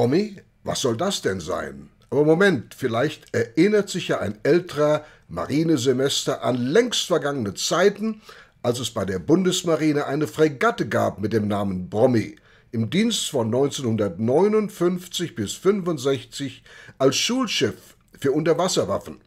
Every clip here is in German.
Promi? Was soll das denn sein? Aber Moment, vielleicht erinnert sich ja ein älterer Marinesemester an längst vergangene Zeiten, als es bei der Bundesmarine eine Fregatte gab mit dem Namen Brommi, im Dienst von 1959 bis 65 als Schulschiff für Unterwasserwaffen.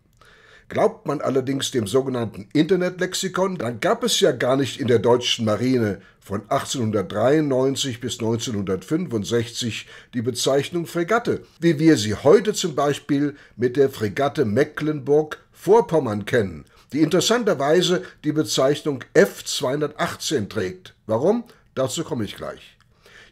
Glaubt man allerdings dem sogenannten Internetlexikon, dann gab es ja gar nicht in der deutschen Marine von 1893 bis 1965 die Bezeichnung Fregatte, wie wir sie heute zum Beispiel mit der Fregatte Mecklenburg-Vorpommern kennen, die interessanterweise die Bezeichnung F218 trägt. Warum? Dazu komme ich gleich.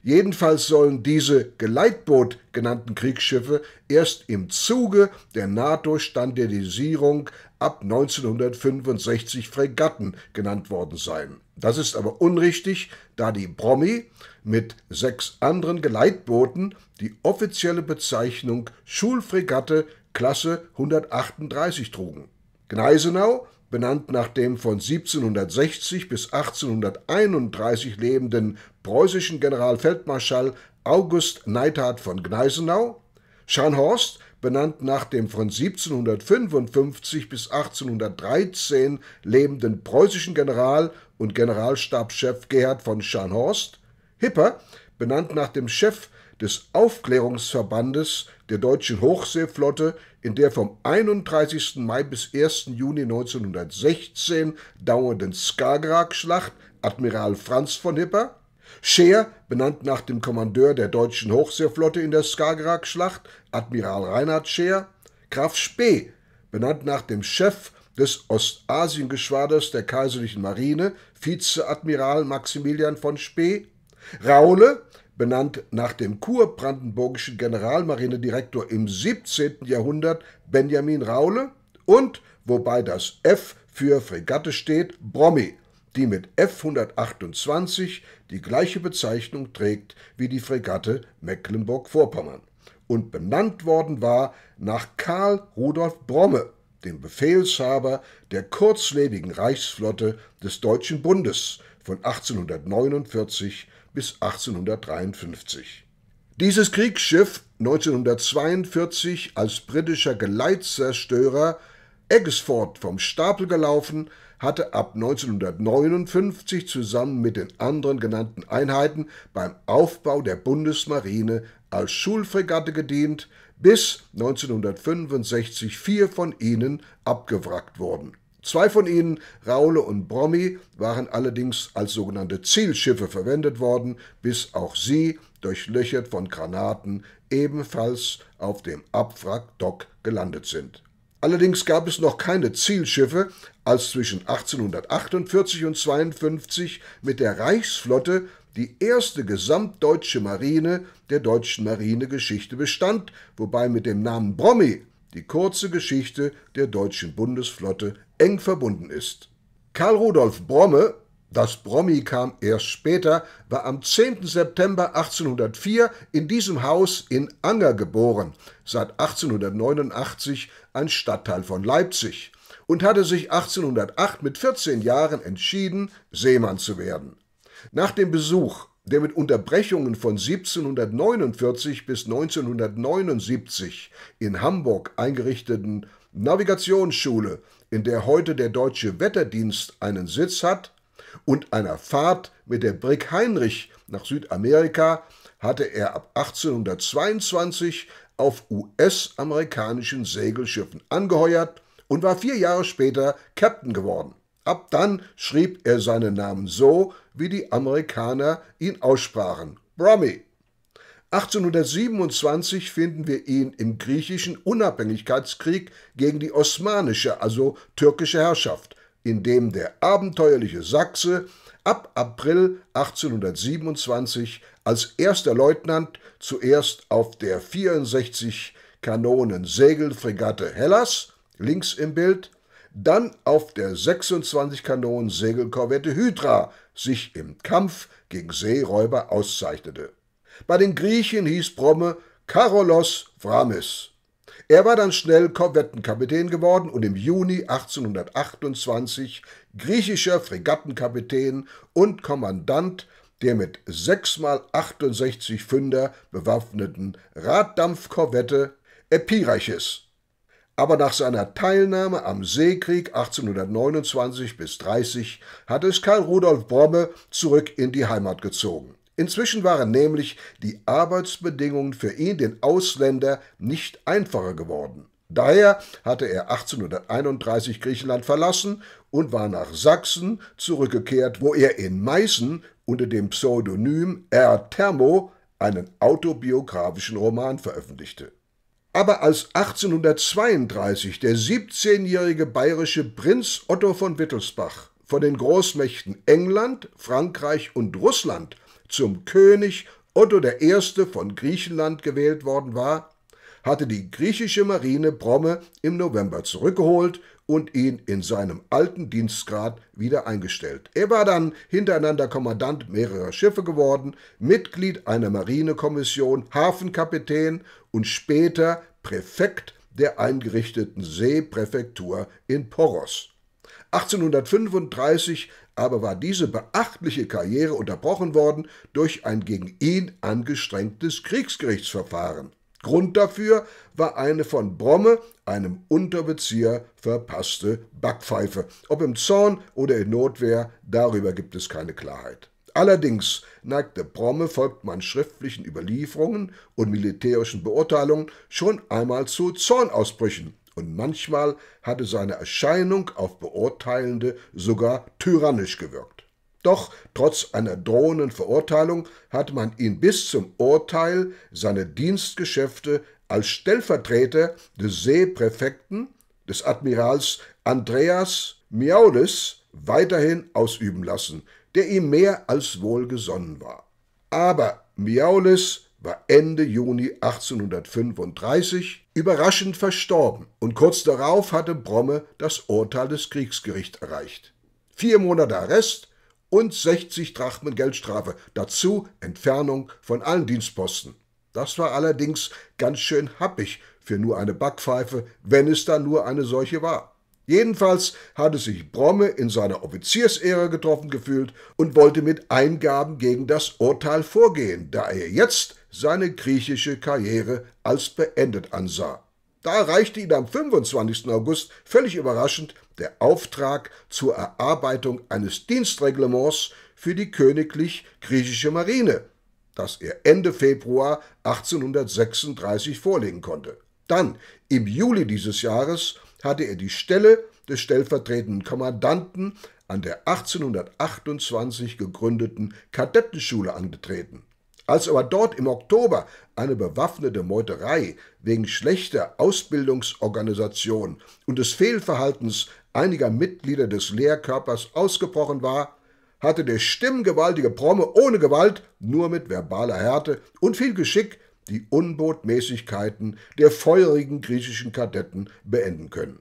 Jedenfalls sollen diese Geleitboot genannten Kriegsschiffe erst im Zuge der NATO-Standardisierung ab 1965 Fregatten genannt worden sein. Das ist aber unrichtig, da die Brommi mit sechs anderen Geleitbooten die offizielle Bezeichnung Schulfregatte Klasse 138 trugen. Gneisenau benannt nach dem von 1760 bis 1831 lebenden preußischen Generalfeldmarschall August Neidhardt von Gneisenau, Scharnhorst, benannt nach dem von 1755 bis 1813 lebenden preußischen General und Generalstabschef Gerhard von Scharnhorst, Hipper, benannt nach dem Chef des Aufklärungsverbandes der deutschen Hochseeflotte, in der vom 31. Mai bis 1. Juni 1916 dauernden Skagerrak-Schlacht Admiral Franz von Hipper, Scheer, benannt nach dem Kommandeur der deutschen Hochseeflotte in der Skagerrak-Schlacht, Admiral Reinhard Scheer, Graf Spee, benannt nach dem Chef des Ostasiengeschwaders der Kaiserlichen Marine, Vizeadmiral Maximilian von Spee, Raule, benannt nach dem kurbrandenburgischen Generalmarinedirektor im 17. Jahrhundert Benjamin Raule und, wobei das F für Fregatte steht, Brommi, die mit F-128 die gleiche Bezeichnung trägt wie die Fregatte Mecklenburg-Vorpommern und benannt worden war nach Karl Rudolf Bromme, dem Befehlshaber der kurzlebigen Reichsflotte des Deutschen Bundes von 1849 bis 1853. Dieses Kriegsschiff, 1942 als britischer Geleitzerstörer Eggesford vom Stapel gelaufen, hatte ab 1959 zusammen mit den anderen genannten Einheiten beim Aufbau der Bundesmarine als Schulfregatte gedient, bis 1965 vier von ihnen abgewrackt wurden Zwei von ihnen, Raule und Brommi, waren allerdings als sogenannte Zielschiffe verwendet worden, bis auch sie, durchlöchert von Granaten, ebenfalls auf dem Abwrackdock gelandet sind. Allerdings gab es noch keine Zielschiffe, als zwischen 1848 und 1852 mit der Reichsflotte die erste gesamtdeutsche Marine der deutschen Marinegeschichte bestand, wobei mit dem Namen Brommi die kurze Geschichte der deutschen Bundesflotte eng verbunden ist. Karl Rudolf Bromme, das Brommi kam erst später, war am 10. September 1804 in diesem Haus in Anger geboren, seit 1889 ein Stadtteil von Leipzig, und hatte sich 1808 mit 14 Jahren entschieden, Seemann zu werden. Nach dem Besuch, der mit Unterbrechungen von 1749 bis 1979 in Hamburg eingerichteten Navigationsschule in der heute der Deutsche Wetterdienst einen Sitz hat, und einer Fahrt mit der Brig Heinrich nach Südamerika hatte er ab 1822 auf US-amerikanischen Segelschiffen angeheuert und war vier Jahre später Captain geworden. Ab dann schrieb er seinen Namen so, wie die Amerikaner ihn aussprachen, Brummy. 1827 finden wir ihn im griechischen Unabhängigkeitskrieg gegen die osmanische, also türkische Herrschaft, in dem der abenteuerliche Sachse ab April 1827 als erster Leutnant zuerst auf der 64 Kanonen Segelfregatte Hellas, links im Bild, dann auf der 26 Kanonen Segelkorvette Hydra sich im Kampf gegen Seeräuber auszeichnete bei den Griechen hieß Bromme Karolos Vramis. Er war dann schnell Korvettenkapitän geworden und im Juni 1828 griechischer Fregattenkapitän und Kommandant der mit 6 mal 68 Fünder bewaffneten Raddampfkorvette Epirachis. Aber nach seiner Teilnahme am Seekrieg 1829 bis 30 hatte es Karl Rudolf Bromme zurück in die Heimat gezogen. Inzwischen waren nämlich die Arbeitsbedingungen für ihn, den Ausländer, nicht einfacher geworden. Daher hatte er 1831 Griechenland verlassen und war nach Sachsen zurückgekehrt, wo er in Meißen unter dem Pseudonym R. Thermo einen autobiografischen Roman veröffentlichte. Aber als 1832 der 17-jährige bayerische Prinz Otto von Wittelsbach von den Großmächten England, Frankreich und Russland zum König Otto I. von Griechenland gewählt worden war, hatte die griechische Marine Bromme im November zurückgeholt und ihn in seinem alten Dienstgrad wieder eingestellt. Er war dann hintereinander Kommandant mehrerer Schiffe geworden, Mitglied einer Marinekommission, Hafenkapitän und später Präfekt der eingerichteten Seepräfektur in Poros. 1835 aber war diese beachtliche Karriere unterbrochen worden durch ein gegen ihn angestrengtes Kriegsgerichtsverfahren. Grund dafür war eine von Bromme, einem Unterbezieher, verpasste Backpfeife. Ob im Zorn oder in Notwehr, darüber gibt es keine Klarheit. Allerdings neigte Bromme, folgt man schriftlichen Überlieferungen und militärischen Beurteilungen, schon einmal zu Zornausbrüchen und manchmal hatte seine Erscheinung auf Beurteilende sogar tyrannisch gewirkt. Doch trotz einer drohenden Verurteilung hat man ihn bis zum Urteil seine Dienstgeschäfte als Stellvertreter des Seepräfekten, des Admirals Andreas Miaulis, weiterhin ausüben lassen, der ihm mehr als wohlgesonnen war. Aber Miaulis war Ende Juni 1835 überraschend verstorben und kurz darauf hatte Bromme das Urteil des Kriegsgerichts erreicht. Vier Monate Arrest und 60 Drachmen Geldstrafe, dazu Entfernung von allen Dienstposten. Das war allerdings ganz schön happig für nur eine Backpfeife, wenn es da nur eine solche war. Jedenfalls hatte sich Bromme in seiner Offiziersehre getroffen gefühlt und wollte mit Eingaben gegen das Urteil vorgehen, da er jetzt seine griechische Karriere als beendet ansah. Da erreichte ihn am 25. August völlig überraschend der Auftrag zur Erarbeitung eines Dienstreglements für die königlich griechische Marine, das er Ende Februar 1836 vorlegen konnte. Dann, im Juli dieses Jahres, hatte er die Stelle des stellvertretenden Kommandanten an der 1828 gegründeten Kadettenschule angetreten. Als aber dort im Oktober eine bewaffnete Meuterei wegen schlechter Ausbildungsorganisation und des Fehlverhaltens einiger Mitglieder des Lehrkörpers ausgebrochen war, hatte der stimmgewaltige Promme ohne Gewalt, nur mit verbaler Härte und viel Geschick die Unbotmäßigkeiten der feurigen griechischen Kadetten beenden können.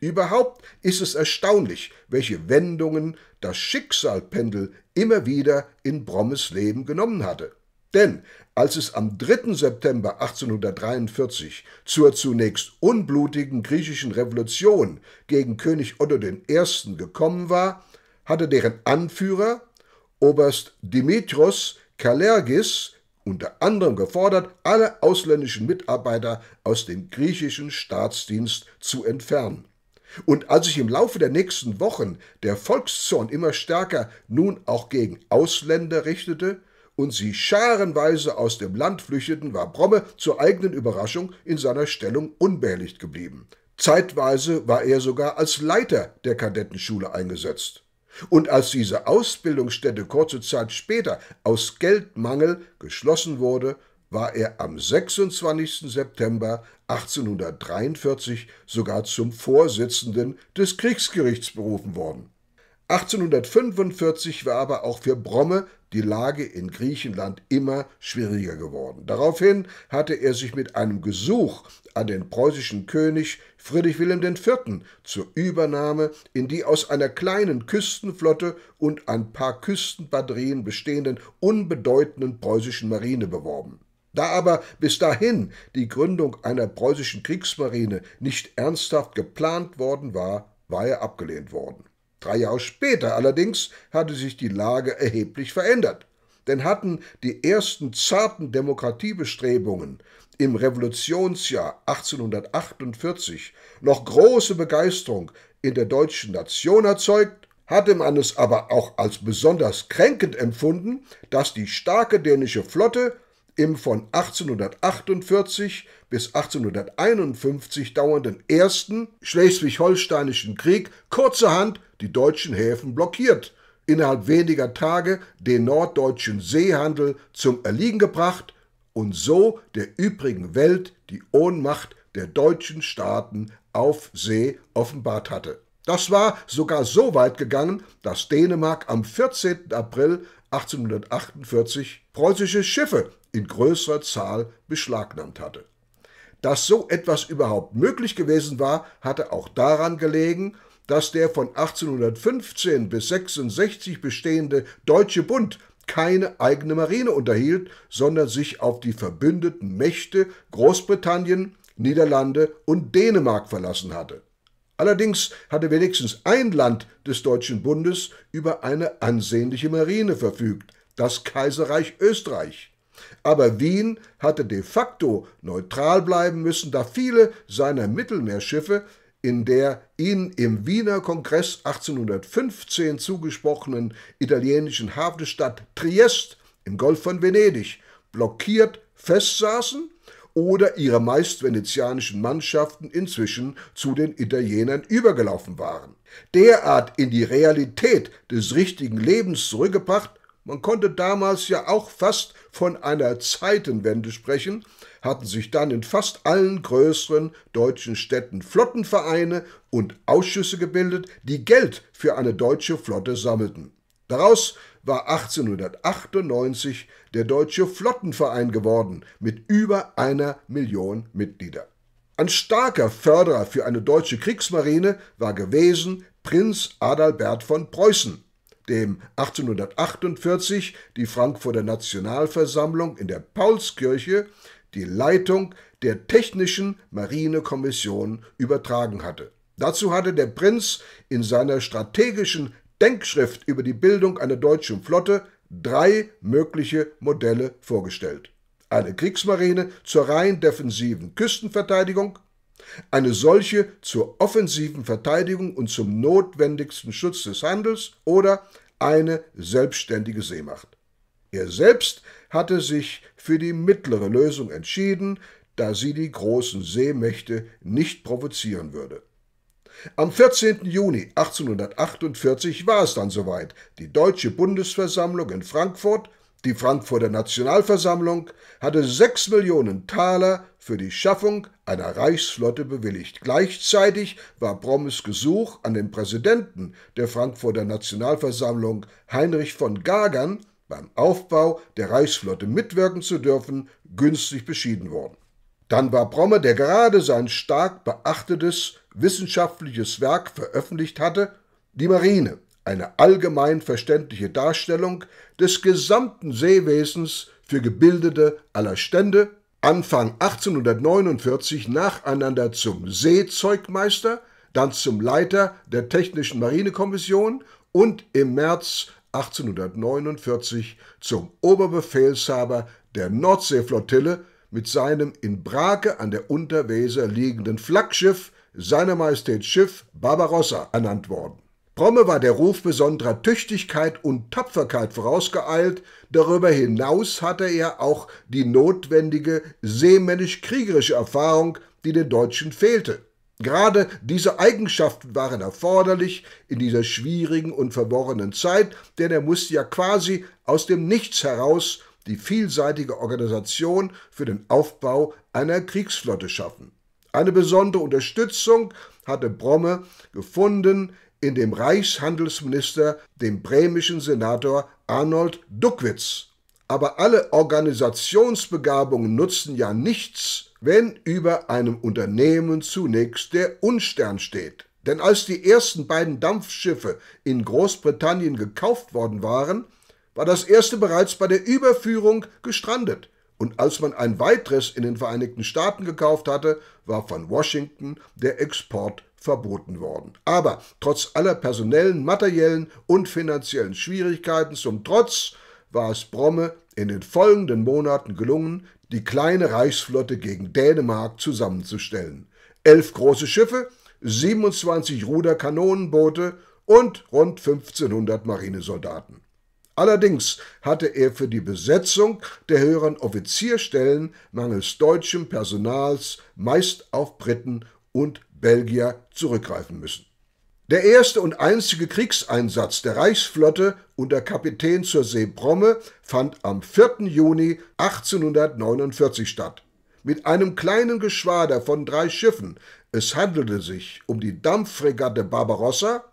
Überhaupt ist es erstaunlich, welche Wendungen das Schicksalpendel immer wieder in Brommes Leben genommen hatte. Denn als es am 3. September 1843 zur zunächst unblutigen griechischen Revolution gegen König Otto I. gekommen war, hatte deren Anführer, Oberst Dimitrios Kalergis, unter anderem gefordert, alle ausländischen Mitarbeiter aus dem griechischen Staatsdienst zu entfernen. Und als sich im Laufe der nächsten Wochen der Volkszorn immer stärker nun auch gegen Ausländer richtete, und sie scharenweise aus dem Land flüchteten, war Bromme zur eigenen Überraschung in seiner Stellung unbehelligt geblieben. Zeitweise war er sogar als Leiter der Kadettenschule eingesetzt. Und als diese Ausbildungsstätte kurze Zeit später aus Geldmangel geschlossen wurde, war er am 26. September 1843 sogar zum Vorsitzenden des Kriegsgerichts berufen worden. 1845 war aber auch für Bromme die Lage in Griechenland immer schwieriger geworden. Daraufhin hatte er sich mit einem Gesuch an den preußischen König Friedrich Wilhelm IV. zur Übernahme in die aus einer kleinen Küstenflotte und ein paar Küstenbatterien bestehenden unbedeutenden preußischen Marine beworben. Da aber bis dahin die Gründung einer preußischen Kriegsmarine nicht ernsthaft geplant worden war, war er abgelehnt worden. Drei Jahre später allerdings hatte sich die Lage erheblich verändert. Denn hatten die ersten zarten Demokratiebestrebungen im Revolutionsjahr 1848 noch große Begeisterung in der deutschen Nation erzeugt, hatte man es aber auch als besonders kränkend empfunden, dass die starke dänische Flotte im von 1848 bis 1851 dauernden ersten Schleswig-Holsteinischen Krieg kurzerhand die deutschen Häfen blockiert, innerhalb weniger Tage den norddeutschen Seehandel zum Erliegen gebracht und so der übrigen Welt die Ohnmacht der deutschen Staaten auf See offenbart hatte. Das war sogar so weit gegangen, dass Dänemark am 14. April 1848 preußische Schiffe in größerer Zahl beschlagnahmt hatte. Dass so etwas überhaupt möglich gewesen war, hatte auch daran gelegen, dass der von 1815 bis 66 bestehende Deutsche Bund keine eigene Marine unterhielt, sondern sich auf die verbündeten Mächte Großbritannien, Niederlande und Dänemark verlassen hatte. Allerdings hatte wenigstens ein Land des Deutschen Bundes über eine ansehnliche Marine verfügt, das Kaiserreich Österreich. Aber Wien hatte de facto neutral bleiben müssen, da viele seiner Mittelmeerschiffe in der ihnen im Wiener Kongress 1815 zugesprochenen italienischen Hafenstadt Triest im Golf von Venedig blockiert festsaßen oder ihre meist venezianischen Mannschaften inzwischen zu den Italienern übergelaufen waren. Derart in die Realität des richtigen Lebens zurückgebracht man konnte damals ja auch fast von einer Zeitenwende sprechen, hatten sich dann in fast allen größeren deutschen Städten Flottenvereine und Ausschüsse gebildet, die Geld für eine deutsche Flotte sammelten. Daraus war 1898 der Deutsche Flottenverein geworden mit über einer Million Mitglieder. Ein starker Förderer für eine deutsche Kriegsmarine war gewesen Prinz Adalbert von Preußen, dem 1848 die Frankfurter Nationalversammlung in der Paulskirche die Leitung der Technischen Marinekommission übertragen hatte. Dazu hatte der Prinz in seiner strategischen Denkschrift über die Bildung einer deutschen Flotte drei mögliche Modelle vorgestellt. Eine Kriegsmarine zur rein defensiven Küstenverteidigung, eine solche zur offensiven Verteidigung und zum notwendigsten Schutz des Handels oder eine selbstständige Seemacht. Er selbst hatte sich für die mittlere Lösung entschieden, da sie die großen Seemächte nicht provozieren würde. Am 14. Juni 1848 war es dann soweit. Die Deutsche Bundesversammlung in Frankfurt die Frankfurter Nationalversammlung hatte sechs Millionen Taler für die Schaffung einer Reichsflotte bewilligt. Gleichzeitig war Brommes Gesuch an den Präsidenten der Frankfurter Nationalversammlung Heinrich von Gagern beim Aufbau der Reichsflotte mitwirken zu dürfen, günstig beschieden worden. Dann war Bromme, der gerade sein stark beachtetes wissenschaftliches Werk veröffentlicht hatte, die Marine eine allgemein verständliche Darstellung des gesamten Seewesens für Gebildete aller Stände, Anfang 1849 nacheinander zum Seezeugmeister, dann zum Leiter der Technischen Marinekommission und im März 1849 zum Oberbefehlshaber der Nordseeflottille mit seinem in Brake an der Unterweser liegenden Flaggschiff, seiner Majestät Schiff Barbarossa, ernannt worden. Bromme war der Ruf besonderer Tüchtigkeit und Tapferkeit vorausgeeilt, darüber hinaus hatte er auch die notwendige seemännisch-kriegerische Erfahrung, die den Deutschen fehlte. Gerade diese Eigenschaften waren erforderlich in dieser schwierigen und verworrenen Zeit, denn er musste ja quasi aus dem Nichts heraus die vielseitige Organisation für den Aufbau einer Kriegsflotte schaffen. Eine besondere Unterstützung hatte Bromme gefunden in dem Reichshandelsminister, dem bremischen Senator Arnold Duckwitz. Aber alle Organisationsbegabungen nutzen ja nichts, wenn über einem Unternehmen zunächst der Unstern steht. Denn als die ersten beiden Dampfschiffe in Großbritannien gekauft worden waren, war das erste bereits bei der Überführung gestrandet. Und als man ein weiteres in den Vereinigten Staaten gekauft hatte, war von Washington der Export verboten worden. Aber trotz aller personellen, materiellen und finanziellen Schwierigkeiten zum Trotz war es Bromme in den folgenden Monaten gelungen, die kleine Reichsflotte gegen Dänemark zusammenzustellen. Elf große Schiffe, 27 Ruderkanonenboote und rund 1500 Marinesoldaten. Allerdings hatte er für die Besetzung der höheren Offizierstellen mangels deutschem Personals meist auf Briten und Belgier zurückgreifen müssen. Der erste und einzige Kriegseinsatz der Reichsflotte unter Kapitän zur See Bromme fand am 4. Juni 1849 statt. Mit einem kleinen Geschwader von drei Schiffen. Es handelte sich um die Dampffregatte Barbarossa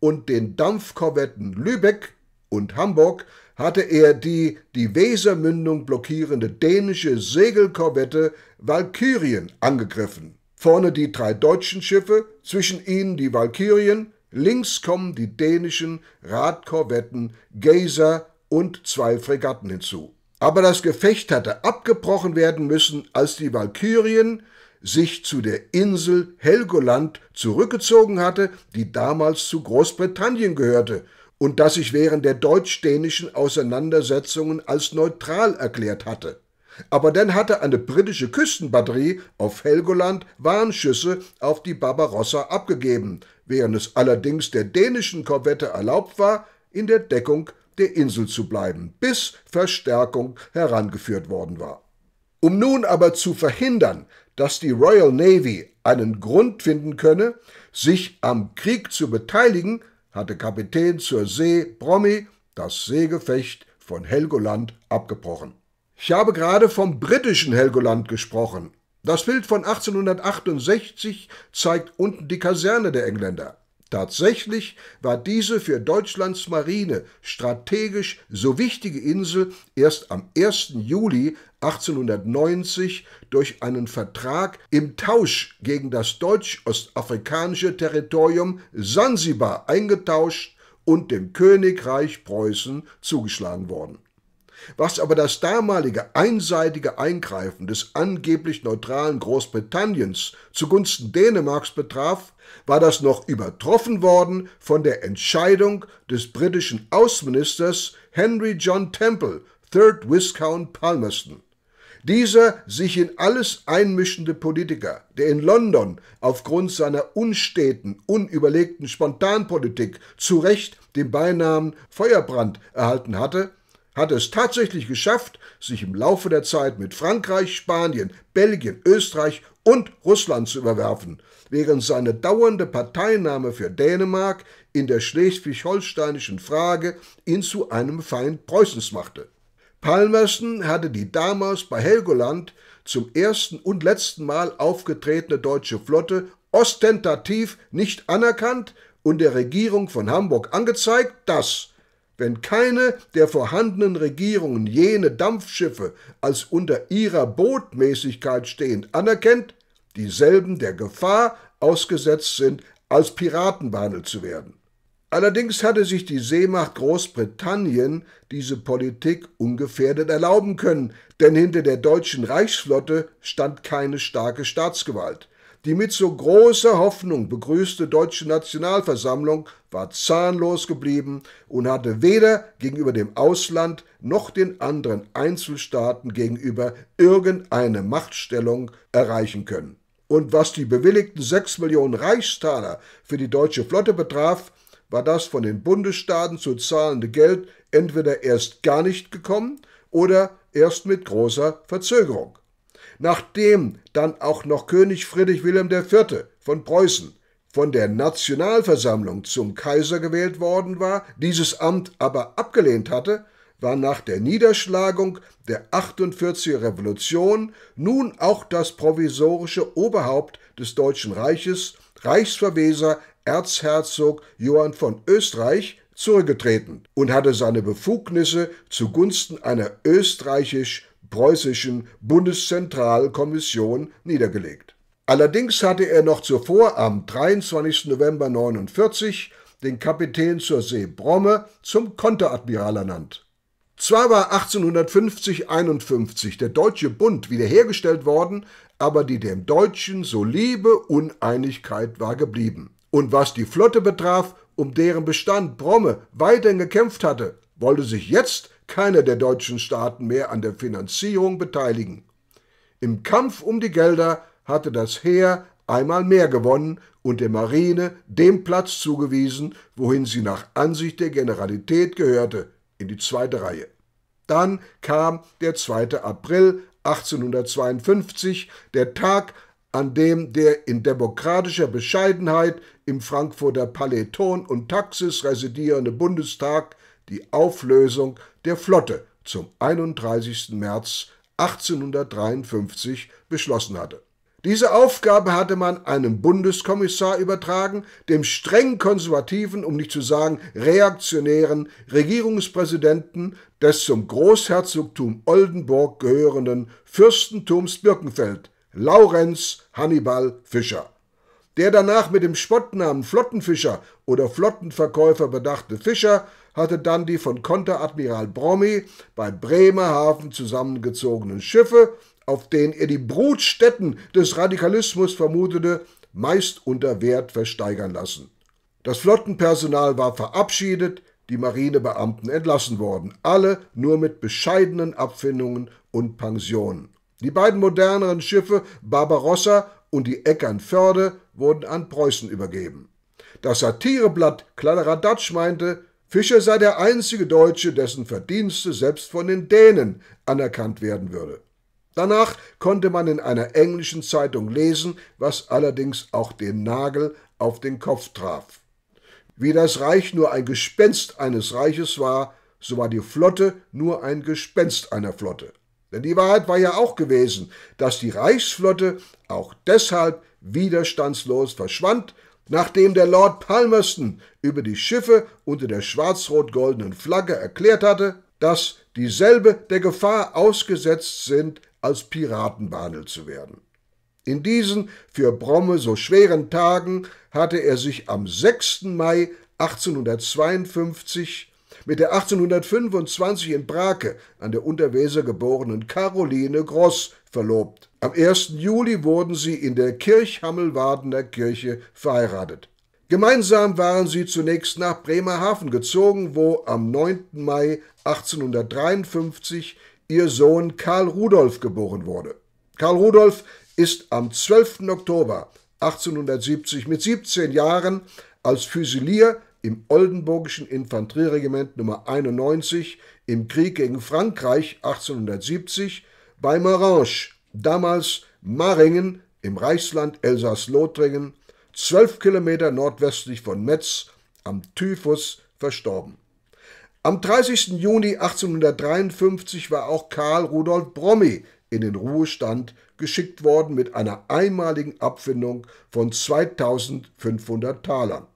und den Dampfkorvetten Lübeck und Hamburg hatte er die die Wesermündung blockierende dänische Segelkorvette Valkyrien angegriffen vorne die drei deutschen Schiffe, zwischen ihnen die Valkyrien, links kommen die dänischen Radkorvetten Geyser und zwei Fregatten hinzu. Aber das Gefecht hatte abgebrochen werden müssen, als die Valkyrien sich zu der Insel Helgoland zurückgezogen hatte, die damals zu Großbritannien gehörte und das sich während der deutsch-dänischen Auseinandersetzungen als neutral erklärt hatte. Aber dann hatte eine britische Küstenbatterie auf Helgoland Warnschüsse auf die Barbarossa abgegeben, während es allerdings der dänischen Korvette erlaubt war, in der Deckung der Insel zu bleiben, bis Verstärkung herangeführt worden war. Um nun aber zu verhindern, dass die Royal Navy einen Grund finden könne, sich am Krieg zu beteiligen, hatte Kapitän zur See Brommy das Seegefecht von Helgoland abgebrochen. Ich habe gerade vom britischen Helgoland gesprochen. Das Bild von 1868 zeigt unten die Kaserne der Engländer. Tatsächlich war diese für Deutschlands Marine strategisch so wichtige Insel erst am 1. Juli 1890 durch einen Vertrag im Tausch gegen das deutsch-ostafrikanische Territorium Sansibar eingetauscht und dem Königreich Preußen zugeschlagen worden was aber das damalige einseitige Eingreifen des angeblich neutralen Großbritanniens zugunsten Dänemarks betraf, war das noch übertroffen worden von der Entscheidung des britischen Außenministers Henry John Temple, 3rd Viscount Palmerston. Dieser sich in alles einmischende Politiker, der in London aufgrund seiner unsteten, unüberlegten Spontanpolitik zu Recht den Beinamen Feuerbrand erhalten hatte, hat es tatsächlich geschafft, sich im Laufe der Zeit mit Frankreich, Spanien, Belgien, Österreich und Russland zu überwerfen, während seine dauernde Parteinahme für Dänemark in der schleswig-holsteinischen Frage ihn zu einem Feind Preußens machte. Palmerston hatte die damals bei Helgoland zum ersten und letzten Mal aufgetretene deutsche Flotte ostentativ nicht anerkannt und der Regierung von Hamburg angezeigt, dass wenn keine der vorhandenen Regierungen jene Dampfschiffe als unter ihrer Bootmäßigkeit stehend anerkennt, dieselben der Gefahr ausgesetzt sind, als Piraten behandelt zu werden. Allerdings hatte sich die Seemacht Großbritannien diese Politik ungefährdet erlauben können, denn hinter der deutschen Reichsflotte stand keine starke Staatsgewalt. Die mit so großer Hoffnung begrüßte deutsche Nationalversammlung war zahnlos geblieben und hatte weder gegenüber dem Ausland noch den anderen Einzelstaaten gegenüber irgendeine Machtstellung erreichen können. Und was die bewilligten 6 Millionen Reichstaler für die deutsche Flotte betraf, war das von den Bundesstaaten zu zahlende Geld entweder erst gar nicht gekommen oder erst mit großer Verzögerung. Nachdem dann auch noch König Friedrich Wilhelm IV. von Preußen von der Nationalversammlung zum Kaiser gewählt worden war, dieses Amt aber abgelehnt hatte, war nach der Niederschlagung der 48er Revolution nun auch das provisorische Oberhaupt des Deutschen Reiches, Reichsverweser Erzherzog Johann von Österreich, zurückgetreten und hatte seine Befugnisse zugunsten einer österreichisch-preußischen Bundeszentralkommission niedergelegt. Allerdings hatte er noch zuvor am 23. November 49 den Kapitän zur See Bromme zum Konteradmiral ernannt. Zwar war 1850-51 der Deutsche Bund wiederhergestellt worden, aber die dem Deutschen so liebe Uneinigkeit war geblieben. Und was die Flotte betraf, um deren Bestand Bromme weiterhin gekämpft hatte, wollte sich jetzt keiner der deutschen Staaten mehr an der Finanzierung beteiligen. Im Kampf um die Gelder hatte das Heer einmal mehr gewonnen und der Marine den Platz zugewiesen, wohin sie nach Ansicht der Generalität gehörte, in die zweite Reihe. Dann kam der 2. April 1852, der Tag, an dem der in demokratischer Bescheidenheit im Frankfurter Paleton und Taxis residierende Bundestag die Auflösung der Flotte zum 31. März 1853 beschlossen hatte. Diese Aufgabe hatte man einem Bundeskommissar übertragen, dem streng konservativen, um nicht zu sagen reaktionären Regierungspräsidenten des zum Großherzogtum Oldenburg gehörenden Fürstentums Birkenfeld, Laurenz Hannibal Fischer. Der danach mit dem Spottnamen Flottenfischer oder Flottenverkäufer bedachte Fischer hatte dann die von Konteradmiral Brommy bei Bremerhaven zusammengezogenen Schiffe auf denen er die Brutstätten des Radikalismus vermutete, meist unter Wert versteigern lassen. Das Flottenpersonal war verabschiedet, die Marinebeamten entlassen worden, alle nur mit bescheidenen Abfindungen und Pensionen. Die beiden moderneren Schiffe Barbarossa und die Eckernförde wurden an Preußen übergeben. Das Satireblatt Kladderadatsch meinte, Fischer sei der einzige Deutsche, dessen Verdienste selbst von den Dänen anerkannt werden würde. Danach konnte man in einer englischen Zeitung lesen, was allerdings auch den Nagel auf den Kopf traf. Wie das Reich nur ein Gespenst eines Reiches war, so war die Flotte nur ein Gespenst einer Flotte. Denn die Wahrheit war ja auch gewesen, dass die Reichsflotte auch deshalb widerstandslos verschwand, nachdem der Lord Palmerston über die Schiffe unter der schwarz-rot-goldenen Flagge erklärt hatte, dass dieselbe der Gefahr ausgesetzt sind, als Piraten behandelt zu werden. In diesen für Bromme so schweren Tagen hatte er sich am 6. Mai 1852 mit der 1825 in Brake an der Unterweser geborenen Caroline Gross verlobt. Am 1. Juli wurden sie in der Kirchhammelwadener Kirche verheiratet. Gemeinsam waren sie zunächst nach Bremerhaven gezogen, wo am 9. Mai 1853 ihr Sohn Karl Rudolf geboren wurde. Karl Rudolf ist am 12. Oktober 1870 mit 17 Jahren als Füsilier im Oldenburgischen Infanterieregiment Nummer 91 im Krieg gegen Frankreich 1870 bei Marange, damals Maringen im Reichsland elsaß lothringen 12 Kilometer nordwestlich von Metz, am Typhus verstorben. Am 30. Juni 1853 war auch Karl Rudolf Brommy in den Ruhestand geschickt worden mit einer einmaligen Abfindung von 2500 Talern.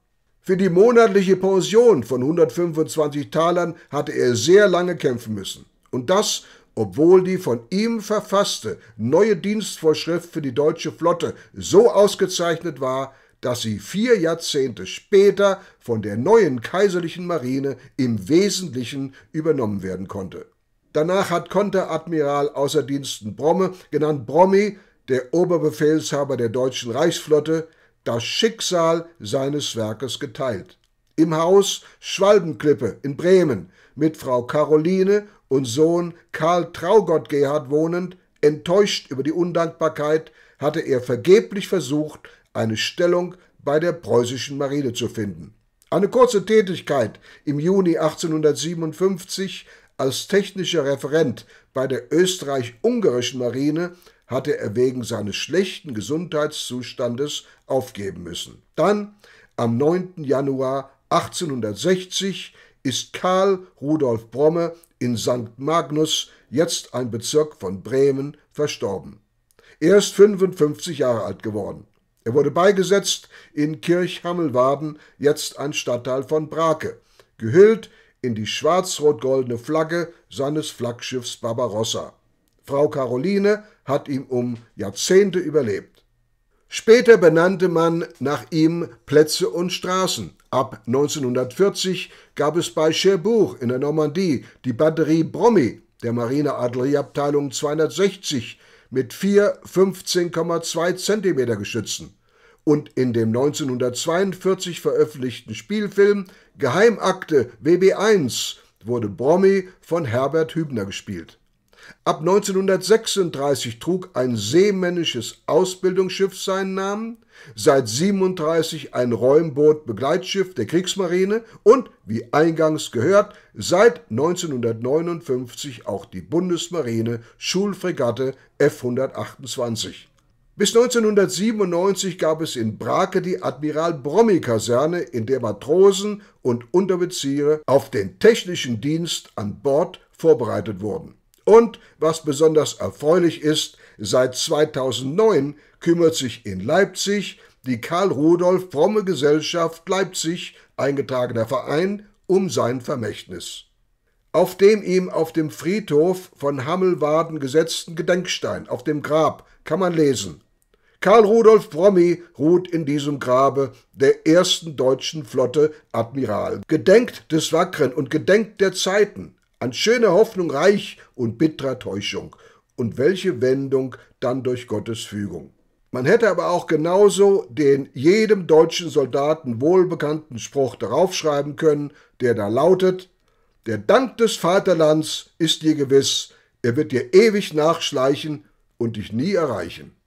Für die monatliche Pension von 125 Talern hatte er sehr lange kämpfen müssen. Und das, obwohl die von ihm verfasste neue Dienstvorschrift für die deutsche Flotte so ausgezeichnet war, dass sie vier Jahrzehnte später von der neuen kaiserlichen Marine im Wesentlichen übernommen werden konnte. Danach hat Konteradmiral außer Diensten Bromme, genannt Brommi, der Oberbefehlshaber der deutschen Reichsflotte, das Schicksal seines Werkes geteilt. Im Haus Schwalbenklippe in Bremen mit Frau Caroline und Sohn Karl Traugott Gerhard wohnend, enttäuscht über die Undankbarkeit, hatte er vergeblich versucht, eine Stellung bei der preußischen Marine zu finden. Eine kurze Tätigkeit im Juni 1857 als technischer Referent bei der österreich-ungarischen Marine hatte er wegen seines schlechten Gesundheitszustandes aufgeben müssen. Dann, am 9. Januar 1860, ist Karl Rudolf Bromme in St. Magnus, jetzt ein Bezirk von Bremen, verstorben. Er ist 55 Jahre alt geworden. Er wurde beigesetzt in Kirchhammelwaden, jetzt ein Stadtteil von Brake, gehüllt in die schwarz-rot-goldene Flagge seines Flaggschiffs Barbarossa. Frau Caroline hat ihm um Jahrzehnte überlebt. Später benannte man nach ihm Plätze und Straßen. Ab 1940 gab es bei Cherbourg in der Normandie die Batterie Brommy der Marineartillerieabteilung 260, mit vier 15,2 Zentimeter Geschützen und in dem 1942 veröffentlichten Spielfilm Geheimakte WB1 wurde Brommy von Herbert Hübner gespielt. Ab 1936 trug ein seemännisches Ausbildungsschiff seinen Namen, seit 37 ein Räumboot-Begleitschiff der Kriegsmarine und, wie eingangs gehört, seit 1959 auch die Bundesmarine Schulfregatte F-128. Bis 1997 gab es in Brake die Admiral brommi kaserne in der Matrosen und Unterbezieher auf den technischen Dienst an Bord vorbereitet wurden. Und was besonders erfreulich ist, seit 2009 kümmert sich in Leipzig die Karl Rudolf Fromme Gesellschaft Leipzig, eingetragener Verein, um sein Vermächtnis. Auf dem ihm auf dem Friedhof von Hammelwaden gesetzten Gedenkstein auf dem Grab kann man lesen. Karl Rudolf Promi ruht in diesem Grabe der ersten deutschen Flotte Admiral, gedenkt des Wackren und gedenkt der Zeiten, an schöner Hoffnung reich und bitterer Täuschung. Und welche Wendung dann durch Gottes Fügung. Man hätte aber auch genauso den jedem deutschen Soldaten wohlbekannten Spruch darauf schreiben können, der da lautet, der Dank des Vaterlands ist dir gewiss, er wird dir ewig nachschleichen und dich nie erreichen.